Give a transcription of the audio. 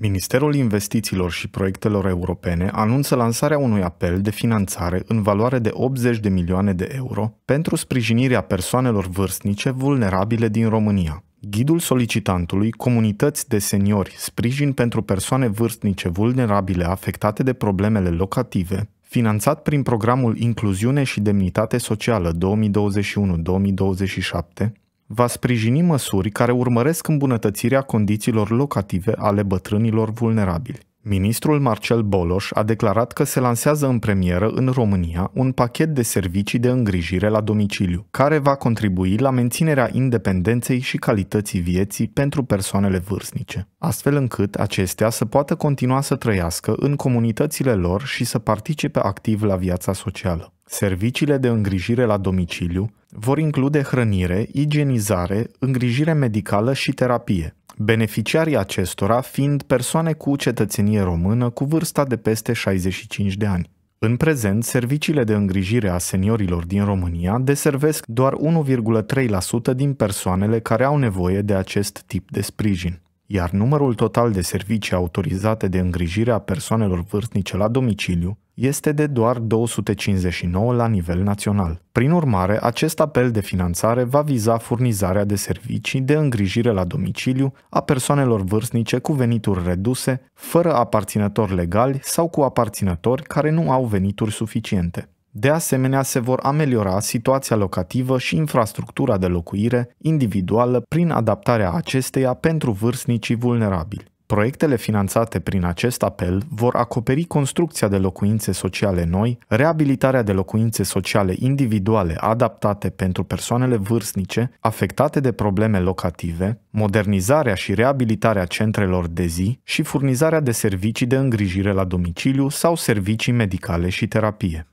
Ministerul Investițiilor și Proiectelor Europene anunță lansarea unui apel de finanțare în valoare de 80 de milioane de euro pentru sprijinirea persoanelor vârstnice vulnerabile din România. Ghidul solicitantului Comunități de seniori sprijin pentru persoane vârstnice vulnerabile afectate de problemele locative, finanțat prin programul Incluziune și Demnitate Socială 2021-2027, va sprijini măsuri care urmăresc îmbunătățirea condițiilor locative ale bătrânilor vulnerabili. Ministrul Marcel Boloș a declarat că se lansează în premieră în România un pachet de servicii de îngrijire la domiciliu, care va contribui la menținerea independenței și calității vieții pentru persoanele vârstnice, astfel încât acestea să poată continua să trăiască în comunitățile lor și să participe activ la viața socială. Serviciile de îngrijire la domiciliu vor include hrănire, igienizare, îngrijire medicală și terapie, beneficiarii acestora fiind persoane cu cetățenie română cu vârsta de peste 65 de ani. În prezent, serviciile de îngrijire a seniorilor din România deservesc doar 1,3% din persoanele care au nevoie de acest tip de sprijin, iar numărul total de servicii autorizate de îngrijire a persoanelor vârstnice la domiciliu este de doar 259 la nivel național. Prin urmare, acest apel de finanțare va viza furnizarea de servicii de îngrijire la domiciliu a persoanelor vârstnice cu venituri reduse, fără aparținători legali sau cu aparținători care nu au venituri suficiente. De asemenea, se vor ameliora situația locativă și infrastructura de locuire individuală prin adaptarea acesteia pentru vârstnicii vulnerabili. Proiectele finanțate prin acest apel vor acoperi construcția de locuințe sociale noi, reabilitarea de locuințe sociale individuale adaptate pentru persoanele vârstnice afectate de probleme locative, modernizarea și reabilitarea centrelor de zi și furnizarea de servicii de îngrijire la domiciliu sau servicii medicale și terapie.